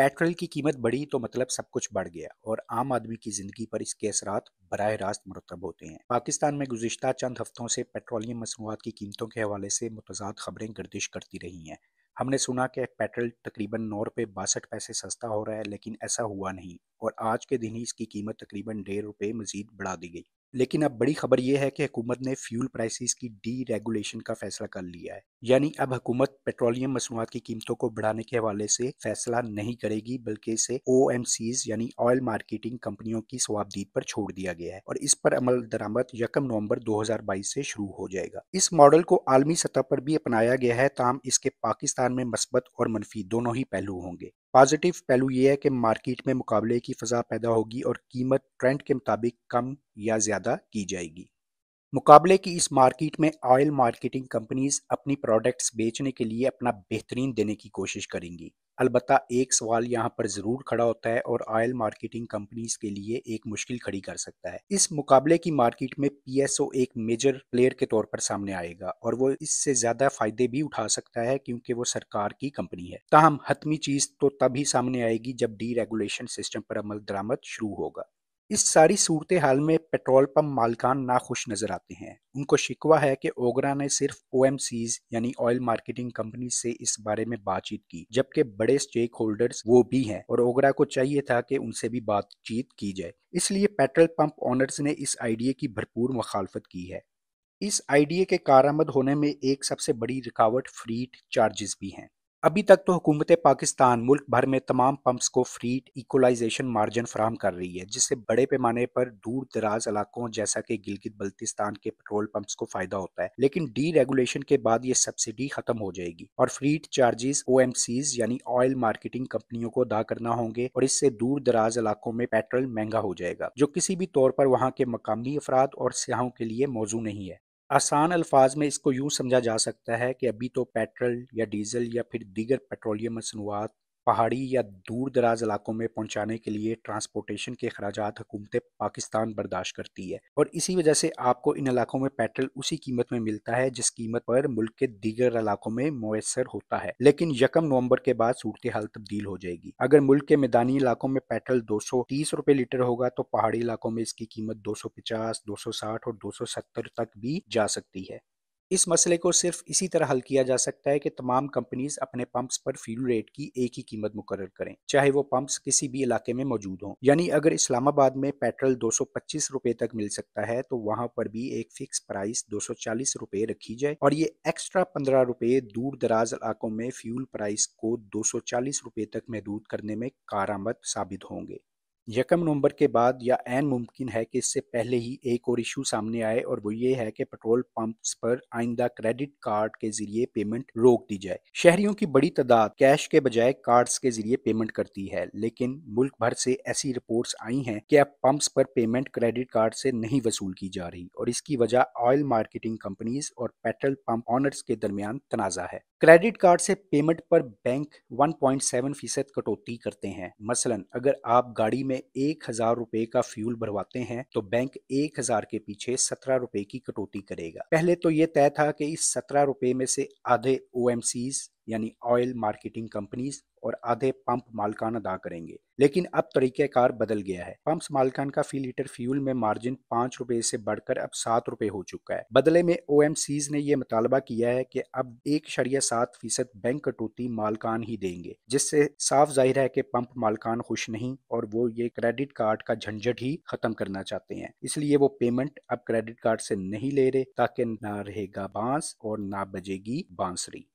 petrol की कीमत बढ़ी तो मतलब सब कुछ बढ़ गया और आम आदमी की जिंदगी पर इसके असरा बरह रास्त मरतब होते हैं पाकिस्तान में गुजशत चंद हफ्तों से पेट्रोलियम मसनूआत की कीमतों के हवाले से मुतजाद खबरें गर्दिश करती रही हैं हमने सुना कि पेट्रोल तकरीबन नौ रुपये बासठ पैसे सस्ता हो रहा है लेकिन ऐसा हुआ नहीं और आज के दिन ही इसकी कीमत तकरीबन डेढ़ रुपये मजीद बढ़ा दी गई लेकिन अब बड़ी खबर यह है कि हुकूमत ने फ्यूल प्राइसेस की डी रेगुलेशन का फैसला कर लिया है यानी अब हुकूमत पेट्रोलियम मसनूआत की कीमतों को बढ़ाने के हवाले से फैसला नहीं करेगी बल्कि इसे ओ एम सीज यानी ऑयल मार्केटिंग कंपनियों की स्वाबदीद पर छोड़ दिया गया है और इस पर अमल दरामद यकम नवम्बर दो हजार बाईस से शुरू हो जाएगा इस मॉडल को आलमी सतह पर भी अपनाया गया है ताम इसके पाकिस्तान में मस्बत और मनफी दोनों ही पहलू होंगे पॉजिटिव पहलू ये है कि मार्केट में मुकाबले की फ़जा पैदा होगी और कीमत ट्रेंड के मुताबिक कम या ज़्यादा की जाएगी मुकाबले की इस मार्केट में ऑयल मार्केटिंग कंपनीज अपनी प्रोडक्ट्स बेचने के लिए अपना बेहतरीन देने की कोशिश करेंगी अलबत् एक सवाल यहाँ पर ज़रूर खड़ा होता है और ऑयल मार्केटिंग कंपनीज के लिए एक मुश्किल खड़ी कर सकता है इस मुकाबले की मार्केट में पी एक मेजर प्लेयर के तौर पर सामने आएगा और वो इससे ज़्यादा फायदे भी उठा सकता है क्योंकि वो सरकार की कंपनी है ताहम हतमी चीज़ तो तभी सामने आएगी जब डी रेगुलेशन सिस्टम पर अमल दरामद शुरू होगा इस सारी सूरत हाल में पेट्रोल पंप मालकान नाखुश नजर आते हैं उनको शिकवा है कि ओगरा ने सिर्फ ओ यानी ऑयल मार्केटिंग कंपनी से इस बारे में बातचीत की जबकि बड़े स्टेक होल्डर्स वो भी हैं और ओगरा को चाहिए था कि उनसे भी बातचीत की जाए इसलिए पेट्रोल पंप ओनर्स ने इस आइडिया की भरपूर मुखालफत की है इस आइडिया के कारामद होने में एक सबसे बड़ी रुकावट फ्रीट चार्जेस भी हैं अभी तक तो हुकूमत पाकिस्तान मुल्क भर में तमाम पम्प्स को फ्री इक्वलाइजेशन मार्जिन फ्राहम कर रही है जिससे बड़े पैमाने पर दूर दराज इलाकों जैसा कि गिलगित बल्तिस्तान के पेट्रोल पंप्स को फायदा होता है लेकिन डी रेगुलेशन के बाद ये सब्सिडी खत्म हो जाएगी और फ्री चार्जेस ओ यानी ऑयल मार्केटिंग कंपनियों को अदा करना होंगे और इससे दूर दराज इलाकों में पेट्रोल महंगा हो जाएगा जो किसी भी तौर पर वहाँ के मकामी अफराद और सयाहों के लिए मौजू नहीं है आसान अल्फाज में इसको यूँ समझा जा सकता है कि अभी तो पेट्रोल या डीजल या फिर दीगर पेट्रोलियम मसनूआत पहाड़ी या दूर दराज इलाकों में पहुंचाने के लिए ट्रांसपोर्टेशन के अखराज हुकूमतें पाकिस्तान बर्दाश्त करती है और इसी वजह से आपको इन इलाकों में पेट्रोल उसी कीमत में मिलता है जिस कीमत पर मुल्क के दीगर इलाकों में मैसर होता है लेकिन यकम नवंबर के बाद सूरत हाल तब्दील हो जाएगी अगर मुल्क के मैदानी इलाकों में पेट्रोल दो सौ तीस रुपए लीटर होगा तो पहाड़ी इलाकों में इसकी कीमत दो सौ पचास दो सौ साठ और दो सौ सत्तर तक भी जा सकती है इस मसले को सिर्फ इसी तरह हल किया जा सकता है कि तमाम कंपनीज अपने पंप्स पर फ्यूल रेट की एक ही कीमत मुकर करें चाहे वो पंप्स किसी भी इलाके में मौजूद हों यानी अगर इस्लामाबाद में पेट्रोल दो सौ तक मिल सकता है तो वहाँ पर भी एक फिक्स प्राइस दो सौ रखी जाए और ये एक्स्ट्रा पंद्रह रुपये दूर दराज इलाकों में फ्यूल प्राइस को दो सौ तक महदूद करने में कार साबित होंगे यकम नवंबर के बाद या एन मुमकिन है कि इससे पहले ही एक और इशू सामने आए और वो ये है कि पेट्रोल पंप्स पर आइंदा क्रेडिट कार्ड के जरिए पेमेंट रोक दी जाए शहरियों की बड़ी तादाद कैश के बजाय कार्ड्स के जरिए पेमेंट करती है लेकिन मुल्क भर से ऐसी रिपोर्ट्स आई हैं कि अब पंप्स पर पेमेंट क्रेडिट कार्ड से नहीं वसूल की जा रही और इसकी वजह ऑयल मार्केटिंग कंपनीज और पेट्रोल पंप ऑनर्स के दरमियान तनाजा है क्रेडिट कार्ड से पेमेंट पर बैंक वन फीसद कटौती करते हैं मसलन अगर आप गाड़ी में में एक हजार रुपए का फ्यूल भरवाते हैं तो बैंक एक हजार के पीछे सत्रह रुपए की कटौती करेगा पहले तो ये तय था कि इस सत्रह रुपए में से आधे ओ यानी ऑयल मार्केटिंग कंपनीज और आधे पंप मालकान अदा करेंगे लेकिन अब कार बदल गया है पंप मालकान का फी लीटर फ्यूल में मार्जिन पाँच रुपये से बढ़कर अब सात रुपये हो चुका है बदले में ओ ने यह मुतालबा किया है कि अब एक शरिया सात फीसद बैंक कटौती मालकान ही देंगे जिससे साफ जाहिर है कि पंप मालकान खुश नहीं और वो ये क्रेडिट कार्ड का झंझट ही खत्म करना चाहते हैं इसलिए वो पेमेंट अब क्रेडिट कार्ड से नहीं ले रहे ताकि ना रहेगा बांस और ना बजेगी बांसरी